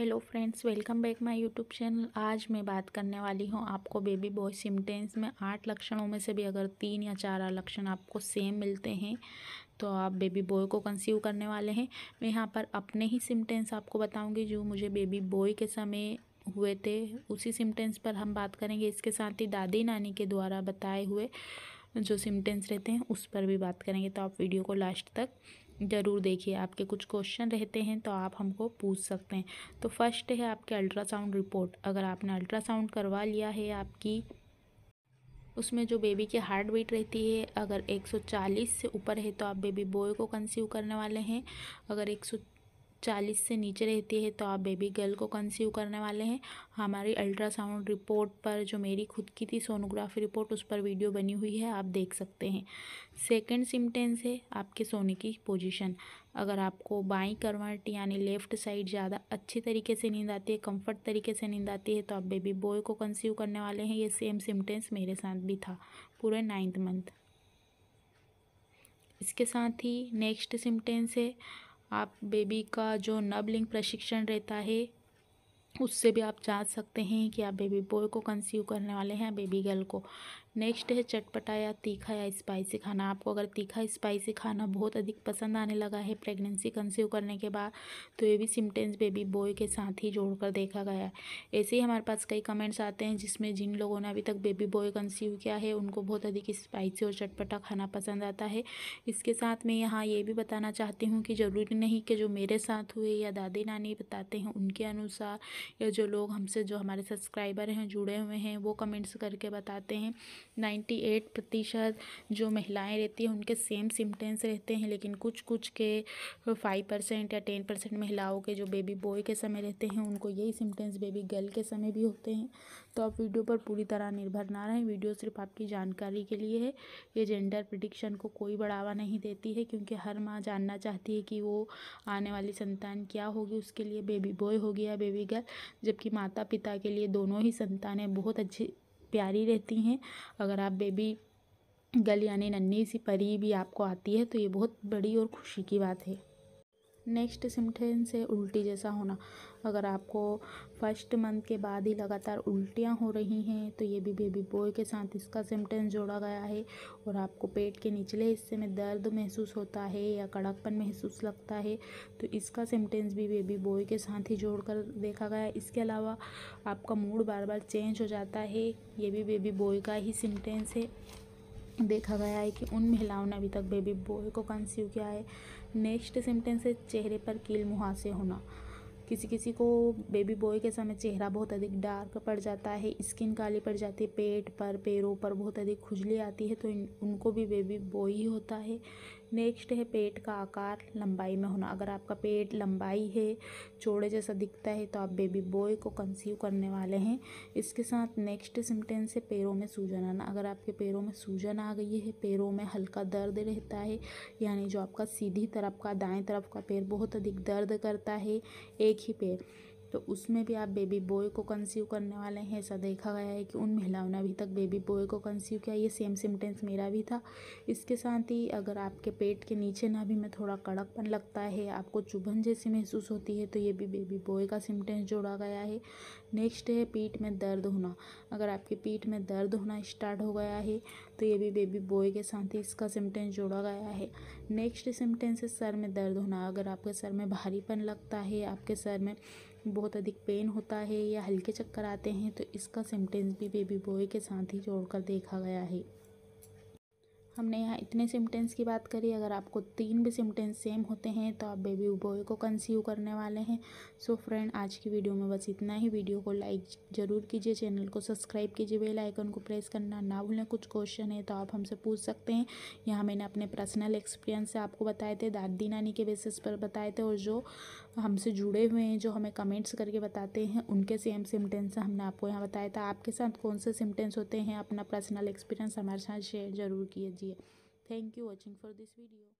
hello friends welcome back my YouTube channel आज मैं बात करने वाली हूँ आपको बेबी बॉय सिम्टेंस में आठ लक्षणों में से भी अगर तीन या चार लक्षण आपको सेम मिलते हैं तो आप बेबी बॉय को कंसीव करने वाले हैं मैं यहाँ पर अपने ही सिम्टेंस आपको बताऊँगी जो मुझे बेबी बॉय के समय हुए थे उसी सिम्टेंस पर हम बात करेंगे इसके साथ ही दादी नानी के द्वारा बताए हुए जो सिम्टेंस रहते हैं उस पर भी बात करेंगे तो आप वीडियो को लास्ट तक ज़रूर देखिए आपके कुछ क्वेश्चन रहते हैं तो आप हमको पूछ सकते हैं तो फर्स्ट है आपके अल्ट्रासाउंड रिपोर्ट अगर आपने अल्ट्रासाउंड करवा लिया है आपकी उसमें जो बेबी की हार्ट बीट रहती है अगर 140 से ऊपर है तो आप बेबी बॉय को कंसीव करने वाले हैं अगर सौ चालीस से नीचे रहती है तो आप बेबी गर्ल को कंसीव करने वाले हैं हमारी अल्ट्रासाउंड रिपोर्ट पर जो मेरी खुद की थी सोनोग्राफी रिपोर्ट उस पर वीडियो बनी हुई है आप देख सकते हैं सेकंड सिम्टेंस है आपके सोने की पोजीशन अगर आपको बाई करवट यानी लेफ़्ट साइड ज़्यादा अच्छी तरीके से नींद आती है कंफर्ट तरीके से नींद आती है तो आप बेबी बॉय को कंसीव करने वाले हैं ये सेम सिम्टेंस मेरे साथ भी था पूरे नाइन्थ मंथ इसके साथ ही नेक्स्ट सिम्टेंस है आप बेबी का जो नवलिंग प्रशिक्षण रहता है उससे भी आप जांच सकते हैं कि आप बेबी बॉय को कंसीव करने वाले हैं बेबी गर्ल को नेक्स्ट है चटपटा या तीखा या स्पाइसी खाना आपको अगर तीखा स्पाइसी खाना बहुत अधिक पसंद आने लगा है प्रेगनेंसी कंसीव करने के बाद तो ये भी सिम्टम्स बेबी बॉय के साथ ही जोड़कर देखा गया है ऐसे ही हमारे पास कई कमेंट्स आते हैं जिसमें जिन लोगों ने अभी तक बेबी बॉय कंसीव किया है उनको बहुत अधिक स्पाइसी और चटपटा खाना पसंद आता है इसके साथ मैं यहाँ ये भी बताना चाहती हूँ कि ज़रूरी नहीं कि जो मेरे साथ हुए या दादी नानी बताते हैं उनके अनुसार या जो लोग हमसे जो हमारे सब्सक्राइबर हैं जुड़े हुए हैं वो कमेंट्स करके बताते हैं नाइन्टी एट प्रतिशत जो महिलाएँ रहती हैं उनके सेम सिम्टम्स रहते हैं लेकिन कुछ कुछ के फाइव परसेंट या टेन परसेंट महिलाओं के जो बेबी बॉय के समय रहते हैं उनको यही सिम्टम्स बेबी गर्ल के समय भी होते हैं तो आप वीडियो पर पूरी तरह निर्भर ना रहें वीडियो सिर्फ आपकी जानकारी के लिए है ये जेंडर प्रडिक्शन को कोई बढ़ावा नहीं देती है क्योंकि हर माँ जानना चाहती है कि वो आने वाली संतान क्या होगी उसके लिए बेबी बॉय होगी या बेबी गर्ल जबकि माता पिता के लिए दोनों ही संतानें बहुत अच्छी प्यारी रहती हैं अगर आप बेबी गल यानी नन्ही सी परी भी आपको आती है तो ये बहुत बड़ी और खुशी की बात है नेक्स्ट सिम्टम्स है उल्टी जैसा होना अगर आपको फर्स्ट मंथ के बाद ही लगातार उल्टियाँ हो रही हैं तो ये भी बेबी बॉय के साथ इसका सिम्टम्स जोड़ा गया है और आपको पेट के निचले हिस्से में दर्द महसूस होता है या कड़कपन महसूस लगता है तो इसका सिम्टम्स भी बेबी बॉय के साथ ही जोड़ कर देखा गया इसके अलावा आपका मूड बार बार चेंज हो जाता है ये भी बेबी बॉय का ही सिम्टम्स है देखा गया है कि उन महिलाओं ने अभी तक बेबी बॉय को कंसीव किया है नेक्स्ट सिम्टम्स है चेहरे पर कील मुहासे होना किसी किसी को बेबी बॉय के समय चेहरा बहुत अधिक डार्क पड़ जाता है स्किन काली पड़ जाती है पेट पर पैरों पर बहुत अधिक खुजली आती है तो उनको भी बेबी बॉय ही होता है नेक्स्ट है पेट का आकार लंबाई में होना अगर आपका पेट लंबाई है चौड़े जैसा दिखता है तो आप बेबी बॉय को कंसीव करने वाले हैं इसके साथ नेक्स्ट सिम्टेंस है पैरों में सूजन आना अगर आपके पैरों में सूजन आ गई है पैरों में हल्का दर्द रहता है यानी जो आपका सीधी तरफ का दाएं तरफ का पैर बहुत अधिक दर्द करता है एक ही पैर तो उसमें भी आप बेबी बॉय को कंसीव करने वाले हैं ऐसा देखा गया है कि उन महिलाओं ने अभी तक बेबी बॉय को कंसीव किया ये सेम सिम्टम्स मेरा भी था इसके साथ ही अगर आपके पेट के नीचे ना भी में थोड़ा कड़कपन लगता है आपको चुभन जैसी महसूस होती है तो ये भी बेबी बॉय का सिम्टम्स जोड़ा गया है नेक्स्ट है पीठ में दर्द होना अगर आपके पीठ में दर्द होना स्टार्ट हो गया है तो ये भी बेबी बॉय के साथ ही इसका सिम्टम्स जोड़ा गया है नेक्स्ट सिम्टम्स है सर में दर्द होना अगर आपके सर में भारीपन लगता है आपके सर में बहुत अधिक पेन होता है या हल्के चक्कर आते हैं तो इसका सिम्टम्स भी बेबी बॉय के साथ ही जोड़कर देखा गया है हमने यहाँ इतने सिम्टेंस की बात करी अगर आपको तीन भी सिम्टेंस सेम होते हैं तो आप बेबी बॉय को कंसीव करने वाले हैं सो so फ्रेंड आज की वीडियो में बस इतना ही वीडियो को लाइक ज़रूर कीजिए चैनल को सब्सक्राइब कीजिए बेल आइकन को प्रेस करना ना भूलें कुछ क्वेश्चन है तो आप हमसे पूछ सकते हैं यहाँ मैंने अपने पर्सनल एक्सपीरियंस से आपको बताए थे दादी नानी के बेसिस पर बताए थे और जो हमसे जुड़े हुए हैं जो हमें कमेंट्स करके बताते हैं उनके सेम सिम्टेंस हमने आपको यहाँ बताया था आपके साथ कौन से सिम्टम्स होते हैं अपना पर्सनल एक्सपीरियंस हमारे साथ शेयर ज़रूर किए कीजिए thank you watching for this video